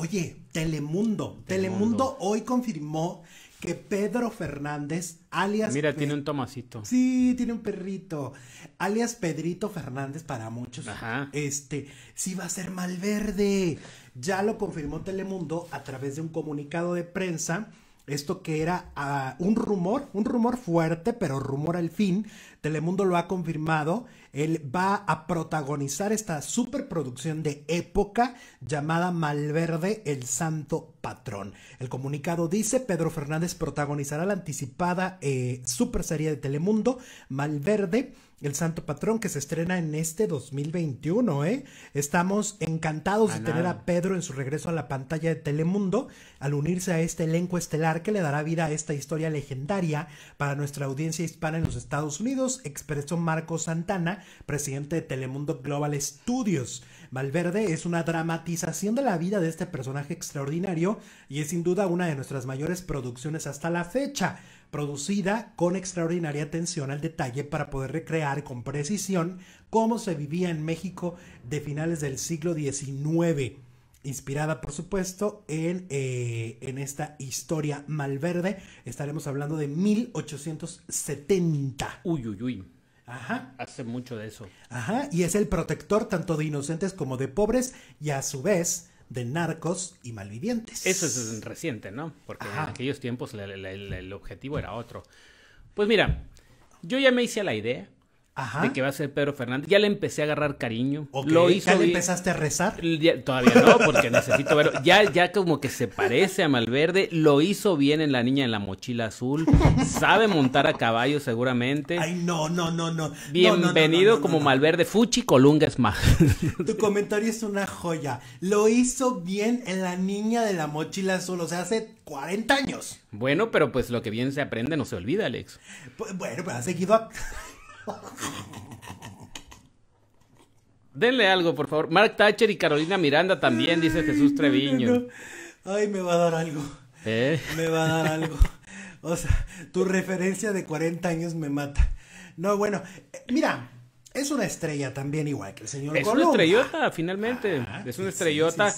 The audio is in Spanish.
Oye, Telemundo. Telemundo. hoy confirmó que Pedro Fernández, alias... Mira, tiene un tomacito. Sí, tiene un perrito. Alias Pedrito Fernández para muchos. Ajá. Este, sí va a ser Malverde. Ya lo confirmó Telemundo a través de un comunicado de prensa esto que era ah, un rumor, un rumor fuerte, pero rumor al fin. Telemundo lo ha confirmado. Él va a protagonizar esta superproducción de época llamada Malverde el Santo patrón. El comunicado dice, Pedro Fernández protagonizará la anticipada eh, superserie super serie de Telemundo, Malverde, el santo patrón que se estrena en este 2021, ¿eh? Estamos encantados de tener a Pedro en su regreso a la pantalla de Telemundo al unirse a este elenco estelar que le dará vida a esta historia legendaria para nuestra audiencia hispana en los Estados Unidos, expresó Marco Santana, presidente de Telemundo Global Studios. Malverde es una dramatización de la vida de este personaje extraordinario y es sin duda una de nuestras mayores producciones hasta la fecha, producida con extraordinaria atención al detalle para poder recrear con precisión cómo se vivía en México de finales del siglo XIX. Inspirada, por supuesto, en, eh, en esta historia malverde. Estaremos hablando de 1870. Uy, uy, uy. Ajá. Hace mucho de eso. Ajá. Y es el protector tanto de inocentes como de pobres y a su vez de narcos y malvivientes. Eso es reciente, ¿no? Porque en aquellos tiempos el objetivo era otro. Pues mira, yo ya me hice la idea de que va a ser Pedro Fernández. Ya le empecé a agarrar cariño. Lo hizo ¿Ya le empezaste a rezar? todavía no, porque necesito verlo. Ya, ya como que se parece a Malverde. Lo hizo bien en La Niña en la Mochila Azul. Sabe montar a caballo seguramente. Ay, no, no, no, no. Bienvenido como Malverde. Fuchi Colunga es más. tu comentario es una joya. Lo hizo bien en La Niña de la Mochila Azul. O sea, hace 40 años. Bueno, pero pues lo que bien se aprende no se olvida, Alex. bueno, pues ha seguido... A... Denle algo, por favor. Mark Thatcher y Carolina Miranda también, dice Jesús Treviño. Ay, me va a dar algo. ¿Eh? Me va a dar algo. O sea, tu referencia de 40 años me mata. No, bueno, eh, mira, es una estrella también igual que el señor Es una estrellota, finalmente. Ah, es una estrellota.